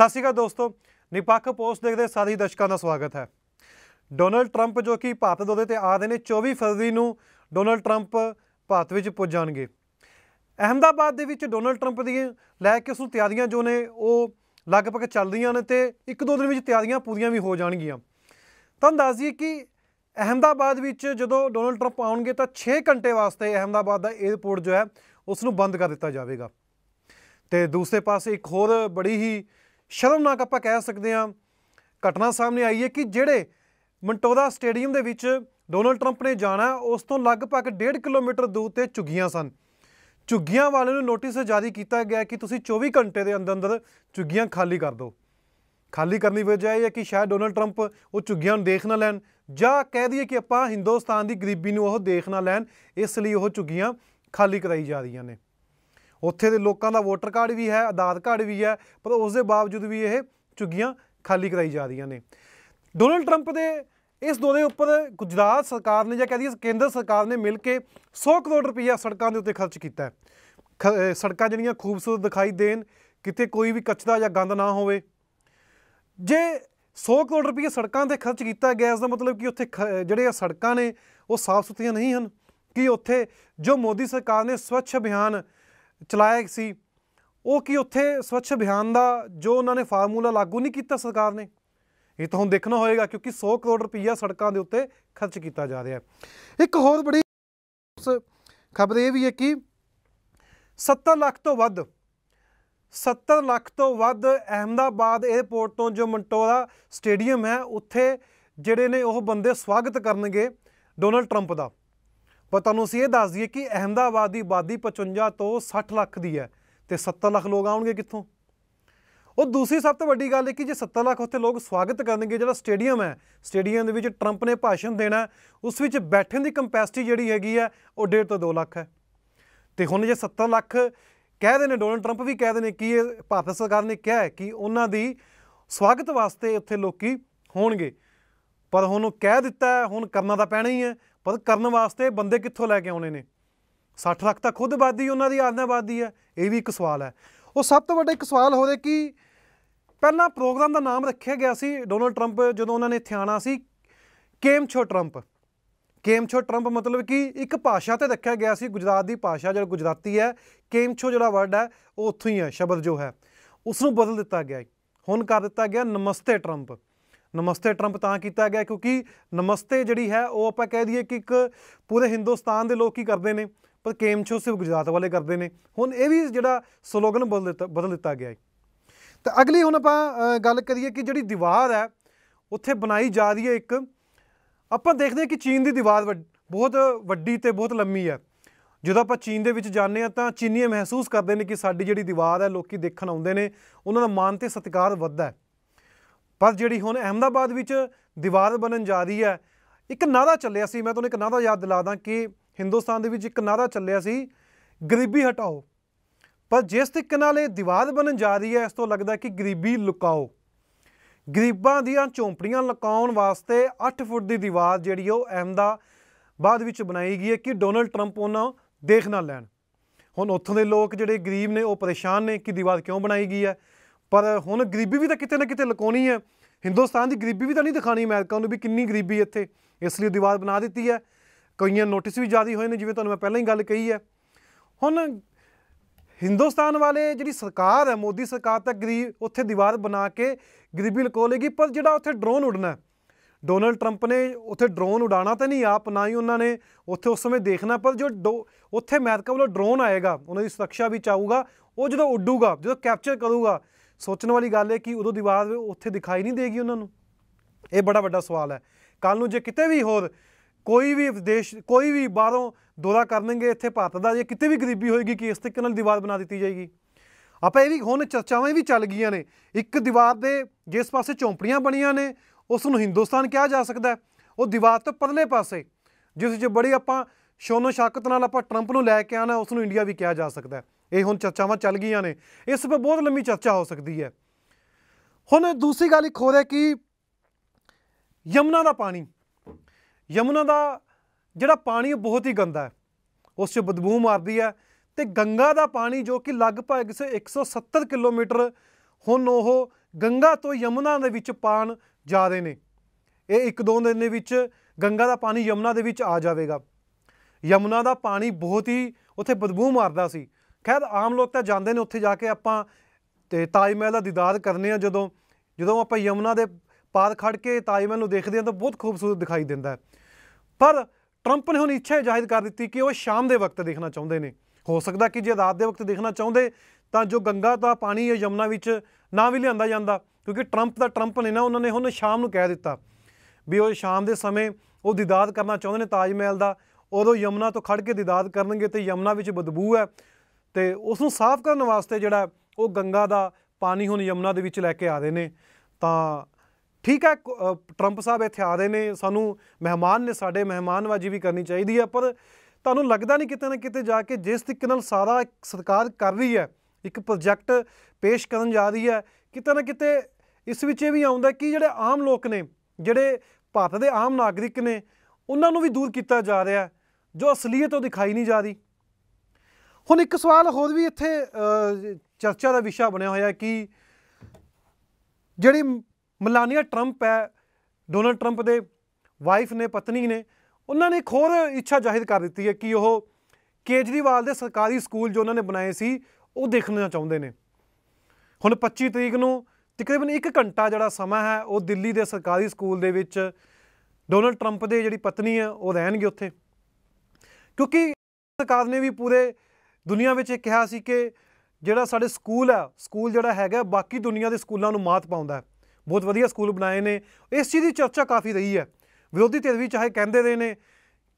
ਸਤਿ ਸ਼੍ਰੀ ਅਕਾਲ ਦੋਸਤੋ ਨਿਪੱਖ ਪੋਸਟ ਦੇਖਦੇ ਸਾਰੇ ਦਰਸ਼ਕਾਂ ਦਾ ਸਵਾਗਤ ਹੈ ਡੋਨਲਡ ਟਰੰਪ ਜੋ ਕਿ ਭਾਰਤ ਦੇ ਤੇ ਆ ਰਹੇ ਨੇ 24 ਫਰਵਰੀ ਨੂੰ ਡੋਨਲਡ ਟਰੰਪ ਭਾਰਤ ਵਿੱਚ ਪੁੱਜ ਜਾਣਗੇ ਅਹਮਦਾਬਾਦ ਦੇ ਵਿੱਚ ਡੋਨਲਡ ਟਰੰਪ ਦੀ ਲੈ ਕੇ ਉਸ ਨੂੰ ਤਿਆਰੀਆਂ ਜੋ ਨੇ ਉਹ ਲਗਭਗ ਚੱਲ ਰਹੀਆਂ ਨੇ ਤੇ ਇੱਕ ਦੋ ਦਿਨ ਵਿੱਚ ਤਿਆਰੀਆਂ ਪੂਰੀਆਂ ਵੀ ਹੋ ਜਾਣਗੀਆਂ ਤਾਂ ਦੱਸ ਦਈਏ ਕਿ ਅਹਮਦਾਬਾਦ ਵਿੱਚ ਜਦੋਂ ਡੋਨਲਡ ਟਰੰਪ ਆਉਣਗੇ ਤਾਂ 6 ਘੰਟੇ ਵਾਸਤੇ ਅਹਮਦਾਬਾਦ ਦਾ 에어ਪੋਰਟ ਜੋ ਹੈ ਉਸ ਨੂੰ ਬੰਦ ਕਰ ਦਿੱਤਾ ਜਾਵੇਗਾ ਤੇ ਦੂਸਰੇ ਪਾਸੇ ਇੱਕ ਹੋਰ ਬੜੀ ਹੀ ਸ਼ਰਮਨਾਕ ਆਪਾਂ ਕਹਿ ਸਕਦੇ ਹਾਂ ਘਟਨਾ ਸਾਹਮਣੇ ਆਈ ਹੈ ਕਿ ਜਿਹੜੇ ਮੰਟੋਦਾ ਸਟੇਡੀਅਮ ਦੇ ਵਿੱਚ ਡੋਨਲਡ ਟਰੰਪ ਨੇ ਜਾਣਾ ਉਸ ਤੋਂ ਲਗਭਗ 1.5 ਕਿਲੋਮੀਟਰ ਦੂਰ ਤੇ ਝੁੱਗੀਆਂ ਸਨ ਝੁੱਗੀਆਂ ਵਾਲਿਆਂ ਨੂੰ ਨੋਟਿਸ ਜਾਰੀ ਕੀਤਾ ਗਿਆ ਕਿ ਤੁਸੀਂ 24 ਘੰਟੇ ਦੇ ਅੰਦਰ ਅੰਦਰ ਝੁੱਗੀਆਂ ਖਾਲੀ ਕਰ ਦਿਓ ਖਾਲੀ ਕਰਨੀ ਵਜ੍ਹਾ ਇਹ ਹੈ ਕਿ ਸ਼ਾਇਦ ਡੋਨਲਡ ਟਰੰਪ ਉਹ ਝੁੱਗੀਆਂ ਨੂੰ ਦੇਖ ਨਾ ਲੈਣ ਜਾਂ ਕਹਿ ਦਈਏ ਕਿ ਆਪਾਂ ਹਿੰਦੁਸਤਾਨ ਦੀ ਗਰੀਬੀ ਨੂੰ ਉਹ ਦੇਖ ਨਾ ਲੈਣ ਇਸ ਲਈ ਉਹ ਝੁੱਗੀਆਂ ਖਾਲੀ ਕਰਾਈ ਜਾ ਰਹੀਆਂ ਨੇ ਉੱਥੇ ਦੇ ਲੋਕਾਂ ਦਾ ਵੋਟਰ ਕਾਰਡ ਵੀ ਹੈ ਆਧਾਰ ਕਾਰਡ ਵੀ ਹੈ ਪਰ ਉਸ ਦੇ ਬਾਵਜੂਦ ਵੀ ਇਹ ਝੁੱਗੀਆਂ ਖਾਲੀ ਕਰਾਈ ਜਾ ਰਹੀਆਂ ਨੇ ਡੋਨਲਡ ਟਰੰਪ ਦੇ ਇਸ ਦੋਦੇ ਉੱਪਰ ਗੁਜਰਾਤ ਸਰਕਾਰ ਨੇ ਜਾਂ ਦਈਏ ਕੇਂਦਰ ਸਰਕਾਰ ਨੇ ਮਿਲ ਕੇ 100 ਕਰੋੜ ਰੁਪਏ ਸੜਕਾਂ ਦੇ ਉੱਤੇ ਖਰਚ ਕੀਤਾ ਹੈ ਸੜਕਾਂ ਜਿਹੜੀਆਂ ਖੂਬਸੂਰਤ ਦਿਖਾਈ ਦੇਣ ਕਿਤੇ ਕੋਈ ਵੀ ਕਚਰਾ ਜਾਂ ਗੰਦ ਨਾ ਹੋਵੇ ਜੇ 100 ਕਰੋੜ ਰੁਪਏ ਸੜਕਾਂ ਤੇ ਖਰਚ ਕੀਤਾ ਗਿਆ ਇਸ ਦਾ ਮਤਲਬ ਕਿ ਉੱਥੇ ਜਿਹੜੇ ਆ ਸੜਕਾਂ ਨੇ ਉਹ ਸਾਫ਼ ਸੁਥਰੀਆਂ ਨਹੀਂ ਹਨ ਕਿ ਉੱਥੇ ਜੋ ਮੋਦੀ ਸਰਕਾਰ ਨੇ ਸਵੱਛ ਅਭਿਆਨ ਚਲਾਇਆ ਸੀ ਉਹ ਕੀ ਉੱਥੇ ਸਵੱਛ ਅਭਿਆਨ ਦਾ ਜੋ ਉਹਨਾਂ ਨੇ ਫਾਰਮੂਲਾ ਲਾਗੂ ਨਹੀਂ ਕੀਤਾ ਸਰਕਾਰ ਨੇ ਇਹ ਤਾਂ ਹੁਣ ਦੇਖਣਾ ਹੋਏਗਾ ਕਿਉਂਕਿ 100 ਕਰੋੜ ਰੁਪਈਆ ਸੜਕਾਂ ਦੇ ਉੱਤੇ ਖਰਚ ਕੀਤਾ ਜਾ ਰਿਹਾ ਹੈ ਇੱਕ ਹੋਰ ਬੜੀ ਖਬਰ ਇਹ ਵੀ ਹੈ ਕਿ 70 ਲੱਖ ਤੋਂ ਵੱਧ 70 ਲੱਖ ਤੋਂ ਵੱਧ ਅਹਮਦਾਬਾਦ 에어ਪੋਰਟ ਤੋਂ ਜੋ ਮੰਟੋਰਾ ਸਟੇਡੀਅਮ ਹੈ ਉੱਥੇ ਜਿਹੜੇ ਨੇ ਉਹ ਬੰਦੇ ਸਵਾਗਤ ਕਰਨਗੇ ਡੋਨਲਡ ਟਰੰਪ ਦਾ ਪਰ ਤੁਹਾਨੂੰ ਅਸੀਂ ਇਹ ਦੱਸ ਦਈਏ ਕਿ ਅਹਮਦਾਬਾਦ ਦੀ ਆਬਾਦੀ 55 ਤੋਂ 60 ਲੱਖ ਦੀ ਹੈ ਤੇ 70 ਲੱਖ ਲੋਕ ਆਉਣਗੇ ਕਿੱਥੋਂ ਉਹ ਦੂਸਰੀ ਸਭ ਤੋਂ ਵੱਡੀ ਗੱਲ ਹੈ ਕਿ ਜੇ 70 ਲੱਖ ਉੱਥੇ ਲੋਕ ਸਵਾਗਤ ਕਰਨਗੇ ਜਿਹੜਾ ਸਟੇਡੀਅਮ ਹੈ ਸਟੇਡੀਅਮ ਦੇ ਵਿੱਚ ਟਰੰਪ ਨੇ ਭਾਸ਼ਣ ਦੇਣਾ ਉਸ ਵਿੱਚ ਬੈਠਣ ਦੀ ਕੈਪੈਸਿਟੀ ਜਿਹੜੀ ਹੈਗੀ ਹੈ ਉਹ 1.5 ਤੋਂ 2 ਲੱਖ ਹੈ ਤੇ ਹੁਣ ਜੇ 70 ਲੱਖ ਕਹਦੇ ਨੇ ਡੋਨਲਡ ਟਰੰਪ ਵੀ ਕਹਦੇ ਨੇ ਕਿ ਇਹ ਭਾਰਤ ਸਰਕਾਰ ਨੇ ਕਿਹਾ ਹੈ ਕਿ ਉਹਨਾਂ ਦੀ ਸਵਾਗਤ ਵਾਸਤੇ ਉੱਥੇ ਲੋਕੀ ਹੋਣਗੇ ਪਰ ਹੁਣ ਉਹ ਕਹਿ ਦਿੱਤਾ ਹੁਣ ਕਰਨਾ ਤਾਂ ਪੈਣਾ ਹੀ ਹੈ ਪਰ ਕਰਨ ਵਾਸਤੇ ਬੰਦੇ ਕਿੱਥੋਂ ਲੈ ਕੇ ਆਉਣੇ ਨੇ 60 ਲੱਖ ਤਾਂ ਖੁਦ ਬਾਦੀ ਉਹਨਾਂ ਦੀ ਆਦਨਾਬਾਦੀ ਹੈ ਇਹ ਵੀ ਇੱਕ ਸਵਾਲ ਹੈ ਉਹ ਸਭ ਤੋਂ ਵੱਡਾ ਇੱਕ ਸਵਾਲ ਹੋਵੇ ਕਿ ਪਹਿਲਾਂ ਪ੍ਰੋਗਰਾਮ ਦਾ ਨਾਮ ਰੱਖਿਆ ਗਿਆ ਸੀ ਡੋਨਲਡ ਟਰੰਪ ਜਦੋਂ ਉਹਨਾਂ ਨੇ ਇੱਥੇ ਆਣਾ ਸੀ ਕੇਮ ਛੋ ਟਰੰਪ ਕੇਮ ਛੋ ਟਰੰਪ ਮਤਲਬ ਕਿ ਇੱਕ ਭਾਸ਼ਾ ਤੇ ਰੱਖਿਆ ਗਿਆ ਸੀ ਗੁਜਰਾਤ ਦੀ ਭਾਸ਼ਾ ਜਿਹੜਾ ਗੁਜਰਾਤੀ ਹੈ ਕੇਮ ਛੋ ਜਿਹੜਾ ਵਰਡ ਹੈ ਉਹ ਉੱਥੋਂ ਹੀ ਹੈ ਸ਼ਬਦ ਜੋ ਹੈ ਉਸ ਨੂੰ ਬਦਲ ਦਿੱਤਾ ਗਿਆ ਹੁਣ ਕਰ ਦਿੱਤਾ ਗਿਆ ਨਮਸਤੇ ਟਰੰਪ ਨਮਸਤੇ ਟਰੰਪ ਤਾਂ ਕੀਤਾ ਗਿਆ ਕਿਉਂਕਿ ਨਮਸਤੇ ਜਿਹੜੀ ਹੈ ਉਹ ਆਪਾਂ ਕਹਿ ਦਈਏ ਕਿ ਇੱਕ ਪੂਰੇ ਹਿੰਦੁਸਤਾਨ ਦੇ ਲੋਕ ਕੀ ਕਰਦੇ ਨੇ ਪਰ ਕੇਮਚੋ ਸਿਰਫ ਗੁਜਰਾਤ ਵਾਲੇ ਕਰਦੇ ਨੇ ਹੁਣ ਇਹ ਵੀ ਜਿਹੜਾ ਸਲੋਗਨ ਬਦਲ ਦਿੱਤਾ ਬਦਲ ਦਿੱਤਾ ਗਿਆ ਹੈ ਤਾਂ ਅਗਲੀ ਹੁਣ ਆਪਾਂ ਗੱਲ ਕਰੀਏ ਕਿ ਜਿਹੜੀ ਦੀਵਾਰ ਹੈ ਉੱਥੇ ਬਣਾਈ ਜਾ ਰਹੀ ਹੈ ਇੱਕ ਆਪਾਂ ਦੇਖਦੇ ਹਾਂ ਕਿ ਚੀਨ ਦੀ ਦੀਵਾਰ ਬਹੁਤ ਵੱਡੀ ਤੇ ਬਹੁਤ ਲੰਮੀ ਹੈ ਜਦੋਂ ਆਪਾਂ ਚੀਨ ਦੇ ਵਿੱਚ ਜਾਂਦੇ ਆ ਤਾਂ ਚੀਨੀ ਮਹਿਸੂਸ ਕਰਦੇ ਨੇ ਕਿ ਸਾਡੀ ਜਿਹੜੀ ਦੀਵਾਰ ਹੈ ਲੋਕੀ ਦੇਖਣ ਆਉਂਦੇ ਨੇ ਉਹਨਾਂ ਦਾ ਮਾਨ ਤੇ ਸਤਿਕਾਰ ਵੱਧਦਾ ਹੈ ਪਰ ਜਿਹੜੀ ਹੁਣ ਅਹਮਦਾਬਾਦ ਵਿੱਚ ਦੀਵਾਰ ਬਣਨ ਜਾ ਰਹੀ ਹੈ ਇੱਕ ਨਾਰਾ ਚੱਲਿਆ ਸੀ ਮੈਂ ਤੁਹਾਨੂੰ ਇੱਕ ਨਾਰਾ ਯਾਦ ਦਿਲਾ ਦਾਂ ਕਿ ਹਿੰਦੁਸਤਾਨ ਦੇ ਵਿੱਚ ਇੱਕ ਨਾਰਾ ਚੱਲਿਆ ਸੀ ਗਰੀਬੀ ਹਟਾਓ ਪਰ ਜਿਸ ਤਰੀਕੇ ਨਾਲ ਇਹ ਦੀਵਾਰ ਬਣਨ ਜਾ ਰਹੀ ਹੈ ਇਸ ਤੋਂ ਲੱਗਦਾ ਕਿ ਗਰੀਬੀ ਲੁਕਾਓ ਗਰੀਬਾਂ ਦੀਆਂ ਝੌਂਪੜੀਆਂ ਲੁਕਾਉਣ ਵਾਸਤੇ 8 ਫੁੱਟ ਦੀ ਦੀਵਾਰ ਜਿਹੜੀ ਉਹ ਅਹਿਮਦਾ ਬਾਅਦ ਵਿੱਚ ਬਣਾਈ ਗਈ ਹੈ ਕਿ ਡੋਨਲਡ ਟਰੰਪ ਉਹਨਾਂ ਦੇਖ ਨਾ ਲੈਣ ਹੁਣ ਉੱਥੋਂ ਦੇ ਲੋਕ ਜਿਹੜੇ ਗਰੀਬ ਨੇ ਉਹ ਪਰੇਸ਼ਾਨ ਨੇ ਕਿ ਦੀਵਾਰ ਕਿਉਂ ਬਣਾਈ ਗਈ ਹੈ ਪਰ ਹੁਣ ਗਰੀਬੀ ਵੀ ਤਾਂ ਕਿਤੇ ਨਾ ਕਿਤੇ ਲਕੋਣੀ ਹੈ ਹਿੰਦੁਸਤਾਨ ਦੀ ਗਰੀਬੀ ਵੀ ਤਾਂ ਨਹੀਂ ਦਿਖਾਣੀ ਅਮਰੀਕਾ ਨੂੰ ਵੀ ਕਿੰਨੀ ਗਰੀਬੀ ਇੱਥੇ ਇਸ ਲਈ ਦੀਵਾਰ ਬਣਾ ਦਿੱਤੀ ਹੈ ਕਈਆਂ ਨੋਟਿਸ ਵੀ ਜਾਰੀ ਹੋਏ ਨੇ ਜਿਵੇਂ ਤੁਹਾਨੂੰ ਮੈਂ ਪਹਿਲਾਂ ਹੀ ਗੱਲ ਕਹੀ ਹੈ ਹੁਣ ਹਿੰਦੁਸਤਾਨ ਵਾਲੇ ਜਿਹੜੀ ਸਰਕਾਰ ਹੈ ਮੋਦੀ ਸਰਕਾਰ ਤਾਂ ਗਰੀਬ ਉੱਥੇ ਦੀਵਾਰ ਬਣਾ ਕੇ ਗਰੀਬੀ ਲੁਕੋ ਲੇਗੀ ਪਰ ਜਿਹੜਾ ਉੱਥੇ ਡਰੋਨ ਉਡਣਾ ਡੋਨਲਡ ਟਰੰਪ ਨੇ ਉੱਥੇ ਡਰੋਨ ਉਡਾਣਾ ਤਾਂ ਨਹੀਂ ਆਪ ਨਾ ਹੀ ਉਹਨਾਂ ਨੇ ਉੱਥੇ ਉਸ ਸਮੇਂ ਦੇਖਣਾ ਪਰ ਜੋ ਉੱਥੇ ਅਮਰੀਕਾ ਵੱਲੋਂ ਡਰੋਨ ਆਏਗਾ ਉਹਨਾਂ ਦੀ ਸੁਰੱਖਿਆ ਵੀ ਚਾਹੂਗਾ ਉਹ ਜਦੋਂ ਉੱਡੂਗਾ ਜਦੋਂ ਕੈਪਚਰ ਕਰੂਗਾ ਸੋਚਣ ਵਾਲੀ ਗੱਲ ਹੈ ਕਿ ਉਦੋਂ ਦੀਵਾਰ ਉੱਥੇ ਦਿਖਾਈ ਨਹੀਂ ਦੇਗੀ ਉਹਨਾਂ ਨੂੰ ਇਹ ਬੜਾ ਵੱਡਾ ਸਵਾਲ ਹੈ ਕੱਲ ਨੂੰ ਜੇ ਕਿਤੇ ਵੀ ਹੋਰ ਕੋਈ ਵੀ ਵਿਦੇਸ਼ ਕੋਈ ਵੀ ਬਾਹਰੋਂ ਦੌਰਾ ਕਰਨਗੇ ਇੱਥੇ ਭਾਰਤ ਦਾ ਜੇ ਕਿਤੇ ਵੀ ਗਰੀਬੀ ਹੋਏਗੀ ਕਿ ਇਸ ਤੇ ਨਾਲ ਦੀਵਾਰ ਬਣਾ ਦਿੱਤੀ ਜਾਏਗੀ ਆਪਾਂ ਇਹ ਵੀ ਹੁਣ ਚਰਚਾਵਾਂ ਵੀ ਚੱਲ ਗਈਆਂ ਨੇ ਇੱਕ ਦੀਵਾਰ ਦੇ ਜਿਸ ਪਾਸੇ ਚੌਂਪੜੀਆਂ ਬਣੀਆਂ ਨੇ ਉਸ ਨੂੰ ਹਿੰਦੁਸਤਾਨ ਕਿਹਾ ਜਾ ਸਕਦਾ ਉਹ ਦੀਵਾਰ ਤੋਂ ਪਰਲੇ ਪਾਸੇ ਜਿਸ 'ਚ ਬੜੀ ਆਪਾਂ ਸ਼ੋਨੋ ਸ਼ਾਕਤ ਨਾਲ ਆਪਾਂ ਟਰੰਪ ਨੂੰ ਲੈ ਕੇ ਆਣਾ ਉਸ ਨੂੰ ਇੰਡੀਆ ਵੀ ਕਿਹਾ ਜਾ ਸਕਦਾ ਇਹ ਹੁਣ ਚਰਚਾਵਾਂ ਚੱਲ ਗਈਆਂ ਨੇ ਇਸ 'ਤੇ ਬਹੁਤ ਲੰਮੀ ਚਰਚਾ ਹੋ ਸਕਦੀ ਹੈ ਹੁਣ ਦੂਸਰੀ ਗੱਲ ਇੱਕ ਹੋਰ ਹੈ ਕਿ ਯਮਨਾ ਦਾ ਪਾਣੀ ਯਮਨਾ ਦਾ ਜਿਹੜਾ ਪਾਣੀ ਬਹੁਤ ਹੀ ਗੰਦਾ ਹੈ ਉਸ 'ਚ ਬਦਬੂ ਮਾਰਦੀ ਹੈ ਤੇ ਗੰਗਾ ਦਾ ਪਾਣੀ ਜੋ ਕਿ ਲਗਭਗ 170 ਕਿਲੋਮੀਟਰ ਹੁਣ ਉਹ ਗੰਗਾ ਤੋਂ ਯਮਨਾ ਦੇ ਵਿੱਚ ਪਾਣ ਜਾ ਰਹੇ ਨੇ ਇਹ ਇੱਕ ਦੋ ਦਿਨ ਦੇ ਵਿੱਚ ਗੰਗਾ ਦਾ ਪਾਣੀ ਯਮਨਾ ਦੇ ਵਿੱਚ ਆ ਜਾਵੇਗਾ ਯਮਨਾ ਦਾ ਪਾਣੀ ਬਹੁਤ ਹੀ ਉੱਥੇ ਬਦਬੂ ਮਾਰਦਾ ਸੀ ਖੈਰ ਆਮ ਲੋਕ ਤਾਂ ਜਾਂਦੇ ਨੇ ਉੱਥੇ ਜਾ ਕੇ ਆਪਾਂ ਤੇ ਤਾਜ ਮਹਿਲ ਦਾ ਦੀਦਾਰ ਕਰਨੇ ਆ ਜਦੋਂ ਜਦੋਂ ਆਪਾਂ ਯਮਨਾ ਦੇ ਪਾਰ ਖੜ ਕੇ ਤਾਜ ਮਹਿਲ ਨੂੰ ਦੇਖਦੇ ਆ ਤਾਂ ਬਹੁਤ ਖੂਬਸੂਰਤ ਦਿਖਾਈ ਦਿੰਦਾ ਪਰ ਟਰੰਪ ਨੇ ਹੁਣ ਇੱਛਾ ਜ਼ਾਹਿਰ ਕਰ ਦਿੱਤੀ ਕਿ ਉਹ ਸ਼ਾਮ ਦੇ ਵਕਤ ਦੇਖਣਾ ਚਾਹੁੰਦੇ ਨੇ ਹੋ ਸਕਦਾ ਕਿ ਜੇ ਰਾਤ ਦੇ ਵਕਤ ਦੇਖਣਾ ਚਾਹੁੰਦੇ ਤਾਂ ਜੋ ਗੰਗਾ ਦਾ ਪਾਣੀ ਜਾਂ ਯਮਨਾ ਵਿੱਚ ਨਾ ਵੀ ਲਿਆਂਦਾ ਜਾਂਦਾ ਕਿਉਂਕਿ ਟਰੰਪ ਦਾ ਟਰੰਪ ਨੇ ਨਾ ਉਹਨਾਂ ਨੇ ਹੁਣ ਸ਼ਾਮ ਨੂੰ ਕਹਿ ਦਿੱਤਾ ਵੀ ਉਹ ਸ਼ਾਮ ਦੇ ਸਮੇਂ ਉਹ ਦੀਦਾਰ ਕਰਨਾ ਚਾਹੁੰਦੇ ਨੇ ਤਾਜ ਮਹਿਲ ਦਾ ਉਦੋਂ ਯਮਨਾ ਤੋਂ ਖੜ ਕੇ ਦੀਦਾਰ ਕਰਨਗੇ ਤੇ ਯਮਨਾ ਵਿੱਚ ਬਦਬੂ ਹੈ ਤੇ ਉਸ ਨੂੰ ਸਾਫ਼ ਕਰਨ ਵਾਸਤੇ ਜਿਹੜਾ ਉਹ ਗੰਗਾ ਦਾ ਪਾਣੀ ਹੁਣ ਯਮਨਾ ਦੇ ਵਿੱਚ ਲੈ ਕੇ ਆ ਰਹੇ ਨੇ ਤਾਂ ਠੀਕ ਹੈ ਟਰੰਪ ਸਾਹਿਬ ਇੱਥੇ ਆ ਰਹੇ ਨੇ ਸਾਨੂੰ ਮਹਿਮਾਨ ਨੇ ਸਾਡੇ ਮਹਿਮਾਨਵਾਜੀ ਵੀ ਕਰਨੀ ਚਾਹੀਦੀ ਹੈ ਪਰ ਤੁਹਾਨੂੰ ਲੱਗਦਾ ਨਹੀਂ ਕਿਤੇ ਨਾ ਕਿਤੇ ਜਾ ਕੇ ਜਿਸ ਤਰੀਕੇ ਨਾਲ ਸਾਰਾ ਸਰਕਾਰ ਕਰ ਰਹੀ ਹੈ ਇੱਕ ਪ੍ਰੋਜੈਕਟ ਪੇਸ਼ ਕਰਨ ਜਾ ਰਹੀ ਹੈ ਕਿਤੇ ਨਾ ਕਿਤੇ ਇਸ ਵਿੱਚ ਇਹ ਵੀ ਆਉਂਦਾ ਕਿ ਜਿਹੜੇ ਆਮ ਲੋਕ ਨੇ ਜਿਹੜੇ ਭਾਰਤ ਦੇ ਆਮ ਨਾਗਰਿਕ ਨੇ ਉਹਨਾਂ ਨੂੰ ਵੀ ਦੂਰ ਕੀਤਾ ਜਾ ਰਿਹਾ ਜੋ ਅਸਲੀਅਤ ਉਹ ਦਿਖਾਈ ਨਹੀਂ ਜਾ ਰਹੀ ਹੁਣ ਇੱਕ ਸਵਾਲ ਹੋਰ ਵੀ ਇੱਥੇ ਚਰਚਾ ਦਾ ਵਿਸ਼ਾ ਬਣਿਆ ਹੋਇਆ ਕਿ ਜਿਹੜੀ ਮਲਾਨੀਆ ਟਰੰਪ ਹੈ ਡੋਨਲਡ ਟਰੰਪ ਦੇ ਵਾਈਫ ਨੇ ਪਤਨੀ ਨੇ ਉਹਨਾਂ ਨੇ ਖੋਰ ਇੱਛਾ ਜ਼ਾਹਿਰ ਕਰ ਦਿੱਤੀ ਹੈ ਕਿ ਉਹ ਕੇਜਰੀਵਾਲ ਦੇ ਸਰਕਾਰੀ ਸਕੂਲ ਜੋ ਉਹਨਾਂ ਨੇ ਬਣਾਏ ਸੀ ਉਹ ਦੇਖਣਾ ਚਾਹੁੰਦੇ ਨੇ ਹੁਣ 25 ਤਰੀਕ ਨੂੰ ਤਕਰੀਬਨ 1 ਘੰਟਾ ਜਿਹੜਾ ਸਮਾਂ ਹੈ ਉਹ ਦਿੱਲੀ ਦੇ ਸਰਕਾਰੀ ਸਕੂਲ ਦੇ ਵਿੱਚ ਡੋਨਲਡ ਟਰੰਪ ਦੇ ਜਿਹੜੀ ਪਤਨੀ ਹੈ ਉਹ ਰਹਿਣਗੇ ਉੱਥੇ ਕਿਉਂਕਿ ਸਰਕਾਰ ਨੇ ਵੀ ਪੂਰੇ ਦੁਨੀਆ ਵਿੱਚ ਇਹ ਕਿਹਾ ਸੀ ਕਿ ਜਿਹੜਾ ਸਾਡੇ ਸਕੂਲ ਆ ਸਕੂਲ ਜਿਹੜਾ ਹੈਗਾ ਬਾਕੀ ਦੁਨੀਆ ਦੇ ਸਕੂਲਾਂ ਨੂੰ ਮਾਤ ਪਾਉਂਦਾ ਹੈ ਬਹੁਤ ਵਧੀਆ ਸਕੂਲ ਬਣਾਏ ਨੇ ਇਸ ਚੀਜ਼ ਦੀ ਚਰਚਾ ਕਾਫੀ ਰਹੀ ਹੈ ਵਿਰੋਧੀ ਧਿਰ ਵੀ ਚਾਹੇ ਕਹਿੰਦੇ ਰਹੇ ਨੇ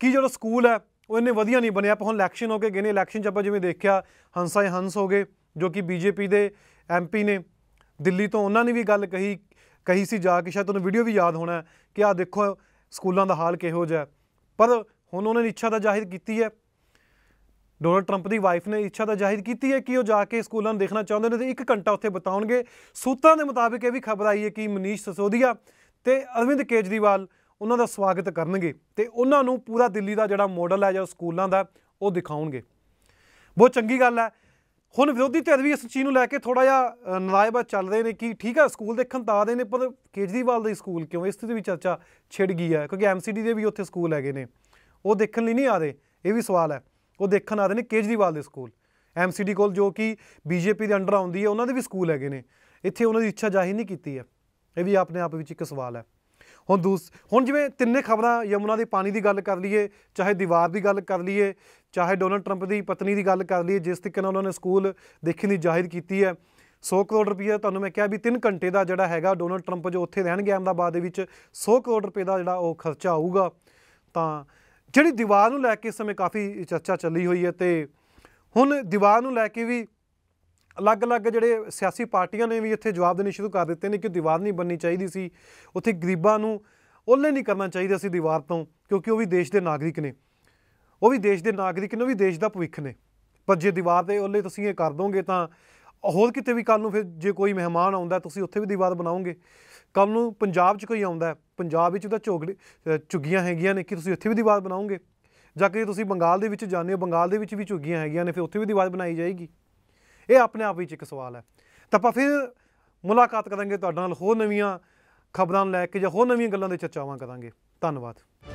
ਕਿ ਜਿਹੜਾ ਸਕੂਲ ਹੈ ਉਹ ਇੰਨੇ ਵਧੀਆ ਨਹੀਂ ਬਣਿਆ ਪਰ ਹੁਣ ਇਲੈਕਸ਼ਨ ਹੋ ਕੇ ਗਏ ਨੇ ਇਲੈਕਸ਼ਨ ਚ ਆਪਾਂ ਜਿਵੇਂ ਦੇਖਿਆ ਹੀ ਹੰਸ ਹੋ ਗਏ ਜੋ ਕਿ ਬੀਜੇਪੀ ਦੇ ਐਮਪੀ ਨੇ ਦਿੱਲੀ ਤੋਂ ਉਹਨਾਂ ਨੇ ਵੀ ਗੱਲ ਕਹੀ ਕਹੀ ਸੀ ਜਾ ਕੇ ਸ਼ਾਇਦ ਤੁਹਾਨੂੰ ਵੀਡੀਓ ਵੀ ਯਾਦ ਹੋਣਾ ਕਿ ਆ ਦੇਖੋ ਸਕੂਲਾਂ ਦਾ ਹਾਲ ਕਿਹੋ ਜਿਹਾ ਪਰ ਹੁਣ ਉਹਨਾਂ ਨੇ ਇੱਛਾ ਤਾਂ ਜ਼ਾਹਿਰ ਕੀਤੀ ਹੈ ਡੋਨਲਡ ਟਰੰਪ ਦੀ ਵਾਈਫ ਨੇ ਇੱਛਾ ਤਾਂ ਜ਼ਾਹਿਰ ਕੀਤੀ ਹੈ ਕਿ ਉਹ ਜਾ ਕੇ ਸਕੂਲਾਂ ਨੂੰ ਦੇਖਣਾ ਚਾਹੁੰਦੇ ਨੇ ਤੇ 1 ਘੰਟਾ ਉੱਥੇ ਬਿਤਾਉਣਗੇ ਸੂਤਰਾਂ ਦੇ ਮੁਤਾਬਿਕ ਇਹ ਵੀ ਖਬਰ ਆਈ ਹੈ ਕਿ ਮਨੀਸ਼ ਸਸੋਦੀਆ ਤੇ ਅਰਵਿੰਦ ਕੇਜਰੀਵਾਲ ਉਹਨਾਂ ਦਾ ਸਵਾਗਤ ਕਰਨਗੇ ਤੇ ਉਹਨਾਂ ਨੂੰ ਪੂਰਾ ਦਿੱਲੀ ਦਾ ਜਿਹੜਾ ਮਾਡਲ ਹੈ ਜਾਂ ਸਕੂਲਾਂ ਦਾ ਉਹ ਦਿਖਾਉਣਗੇ ਬਹੁਤ ਚੰਗੀ ਗੱਲ ਹੈ ਹੁਣ ਵਿਰੋਧੀ ਧਿਰ ਵੀ ਇਸ ਚੀਜ਼ ਨੂੰ ਲੈ ਕੇ ਥੋੜਾ ਜਿਹਾ ਨਰਾਇਬਾ ਚੱਲ ਰਹੇ ਨੇ ਕਿ ਠੀਕ ਹੈ ਸਕੂਲ ਦੇਖਣ ਤਾਂ ਆਦੇ ਨੇ ਪਰ ਕੇਜਰੀਵਾਲ ਦੇ ਸਕੂਲ ਕਿਉਂ ਇਸ ਤੇ ਵੀ ਚਰਚਾ ਛਿੜ ਗਈ ਹੈ ਕਿਉਂਕਿ ਐਮਸੀਡੀ ਦੇ ਵੀ ਉੱਥੇ ਸਕੂਲ ਹੈਗੇ ਨੇ ਉਹ ਦੇਖਣ ਲਈ ਨਹੀਂ ਆ ਰਹੇ ਇਹ ਵੀ ਸਵਾਲ ਹੈ ਉਹ ਦੇਖਣ ਆ ਰਹੇ ਨੇ ਕੇਜਰੀਵਾਲ ਦੇ ਸਕੂਲ ਐਮਸੀਡੀ ਕੋਲ ਜੋ ਕਿ ਬੀਜੇਪੀ ਦੇ ਅੰਡਰ ਆਉਂਦੀ ਹੈ ਉਹਨਾਂ ਦੇ ਵੀ ਸਕੂਲ ਹੈਗੇ ਨੇ ਇੱਥੇ ਉਹਨਾਂ ਦੀ ਇੱਛਾ ਜਾਹੀ ਨਹੀਂ ਕੀਤੀ ਹੈ ਇਹ ਵੀ ਆਪਣੇ ਆਪ ਵਿੱਚ ਇੱਕ ਸਵਾਲ ਹੈ ਹੁਣ ਦੂਸ ਹੁਣ ਜਿਵੇਂ ਤਿੰਨੇ ਖਬਰਾਂ ਯਮੁਨਾ ਦੇ ਪਾਣੀ ਦੀ ਗੱਲ ਕਰ ਲਈਏ ਚਾਹੇ ਦੀਵਾਰ ਦੀ ਗੱਲ ਕਰ ਲਈਏ ਚਾਹੇ ਡੋਨਲਡ ਟਰੰਪ ਦੀ ਪਤਨੀ ਦੀ ਗੱਲ ਕਰ ਲਈਏ ਜਿਸ ਤਰੀਕੇ ਨਾਲ ਉਹਨਾਂ ਨੇ ਸਕੂਲ ਦੇਖਣ ਦੀ ਜਾਹਿਰ ਕੀਤੀ ਹੈ 100 ਕਰੋੜ ਰੁਪਏ ਤੁਹਾਨੂੰ ਮੈਂ ਕਿਹਾ ਵੀ 3 ਘੰਟੇ ਦਾ ਜਿਹੜਾ ਹੈਗਾ ਡੋਨਲਡ ਟਰੰਪ ਜੋ ਉੱਥੇ ਰਹਿਣਗੇ ਅਹਮਦਾਬਾਦ ਦੇ ਵਿੱਚ 100 ਕਰੋੜ ਰੁਪਏ ਦਾ ਜਿਹੜਾ ਉਹ ਖਰਚਾ ਆਊਗਾ ਤਾਂ ਜਿਹੜੀ ਦੀਵਾਰ ਨੂੰ ਲੈ ਕੇ ਸਮੇਂ ਕਾਫੀ ਚਰਚਾ ਚੱਲੀ ਹੋਈ ਹੈ ਤੇ ਹੁਣ ਦੀਵਾਰ ਨੂੰ ਲੈ ਕੇ ਵੀ ਅਲੱਗ-ਅਲੱਗ ਜਿਹੜੇ ਸਿਆਸੀ ਪਾਰਟੀਆਂ ਨੇ ਵੀ ਇੱਥੇ ਜਵਾਬ ਦੇਣੇ ਸ਼ੁਰੂ ਕਰ ਦਿੱਤੇ ਨੇ ਕਿ ਦੀਵਾਰ ਨਹੀਂ ਬੰਨੀ ਚਾਹੀਦੀ ਸੀ ਉੱਥੇ ਗਰੀਬਾਂ ਨੂੰ ਉਹਲੇ ਨਹੀਂ ਕਰਨਾ ਚਾਹੀਦਾ ਸੀ ਦੀਵਾਰ ਤੋਂ ਕਿਉਂਕਿ ਉਹ ਵੀ ਦੇਸ਼ ਦੇ ਨਾਗਰਿਕ ਨੇ ਉਹ ਵੀ ਦੇਸ਼ ਦੇ ਨਾਗਰਿਕ ਨੇ ਉਹ ਵੀ ਦੇਸ਼ ਦਾ ਭਵਿੱਖ ਨੇ ਪਰ ਜੇ ਦੀਵਾਰ ਤੇ ਉਹਲੇ ਤੁਸੀਂ ਇਹ ਕਰ ਦੋਗੇ ਤਾਂ ਹੋਰ ਕਿਤੇ ਵੀ ਕੱਲ ਨੂੰ ਫਿਰ ਜੇ ਕੋਈ ਮਹਿਮਾਨ ਆਉਂਦਾ ਤੁਸੀਂ ਉੱਥੇ ਵੀ ਦੀਵਾਰ ਬਣਾਓਗੇ ਕੱਲ ਨੂੰ ਪੰਜਾਬ 'ਚ ਕੋਈ ਆਉਂਦਾ ਪੰਜਾਬ ਵਿੱਚ ਤਾਂ ਝੋਗੜੀ ਝੁੱਗੀਆਂ ਹੈਗੀਆਂ ਨੇ ਕਿ ਤੁਸੀਂ ਉੱਥੇ ਵੀ ਦੀਵਾਰ ਬਣਾਉਂਗੇ ਜਾਂ ਕਿ ਤੁਸੀਂ ਬੰਗਾਲ ਦੇ ਵਿੱਚ ਜਾਂਦੇ ਹੋ ਬੰਗਾਲ ਦੇ ਵਿੱਚ ਵੀ ਝੁੱਗੀਆਂ ਹੈਗੀਆਂ ਨੇ ਫਿਰ ਉੱਥੇ ਵੀ ਦੀਵਾਰ ਬਣਾਈ ਜਾਏਗੀ ਇਹ ਆਪਣੇ ਆਪ ਵਿੱਚ ਇੱਕ ਸਵਾਲ ਹੈ ਤਾਂ ਆਪਾਂ ਫਿਰ ਮੁਲਾਕਾਤ ਕਰਾਂਗੇ ਤੁਹਾਡੇ ਨਾਲ ਹੋਰ ਨਵੀਆਂ ਖਬਰਾਂ ਲੈ ਕੇ ਜਾਂ ਹੋਰ ਨਵੀਆਂ ਗੱਲਾਂ ਦੇ ਚਰਚਾਵਾਂ ਕਰਾਂਗੇ ਧੰਨਵਾਦ